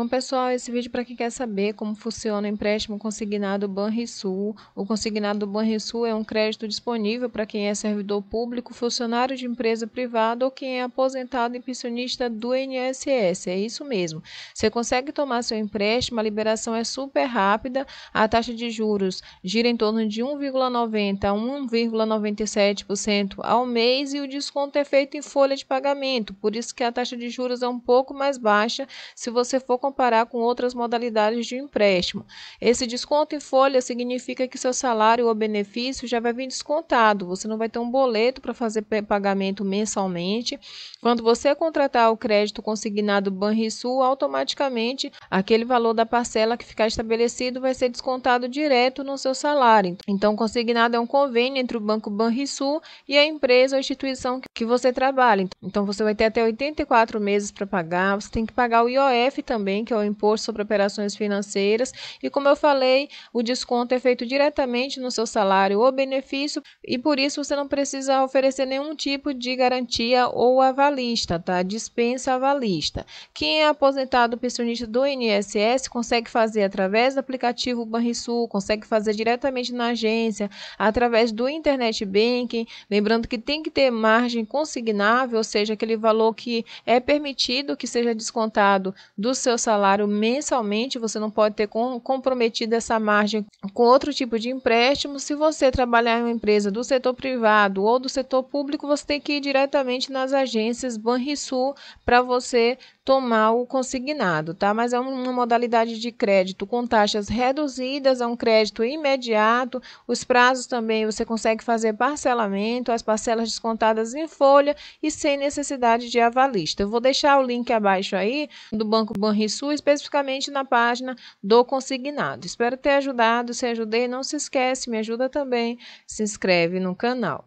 Bom, pessoal, esse vídeo para quem quer saber como funciona o empréstimo consignado Banrisul. O consignado Banrisul é um crédito disponível para quem é servidor público, funcionário de empresa privada ou quem é aposentado e pensionista do INSS. É isso mesmo. Você consegue tomar seu empréstimo, a liberação é super rápida, a taxa de juros gira em torno de 1,90 a 1,97% ao mês e o desconto é feito em folha de pagamento. Por isso que a taxa de juros é um pouco mais baixa se você for comparar com outras modalidades de empréstimo. Esse desconto em folha significa que seu salário ou benefício já vai vir descontado. Você não vai ter um boleto para fazer pagamento mensalmente. Quando você contratar o crédito consignado Banrisul, automaticamente aquele valor da parcela que ficar estabelecido vai ser descontado direto no seu salário. Então, consignado é um convênio entre o Banco Banrisul e a empresa ou instituição que você trabalha. Então, você vai ter até 84 meses para pagar. Você tem que pagar o IOF também também, que é o Imposto sobre Operações Financeiras. E como eu falei, o desconto é feito diretamente no seu salário ou benefício e por isso você não precisa oferecer nenhum tipo de garantia ou avalista, tá? Dispensa avalista. Quem é aposentado pensionista do INSS consegue fazer através do aplicativo Banrisul, consegue fazer diretamente na agência, através do internet banking, lembrando que tem que ter margem consignável, ou seja, aquele valor que é permitido que seja descontado do seu salário mensalmente, você não pode ter comprometido essa margem com outro tipo de empréstimo. Se você trabalhar em uma empresa do setor privado ou do setor público, você tem que ir diretamente nas agências Banrisul para você tomar o consignado, tá? Mas é uma modalidade de crédito com taxas reduzidas, é um crédito imediato. Os prazos também você consegue fazer parcelamento, as parcelas descontadas em folha e sem necessidade de avalista. Eu vou deixar o link abaixo aí do Banco Banrisul, especificamente na página do consignado. Espero ter ajudado. Se ajudei, não se esquece, me ajuda também. Se inscreve no canal.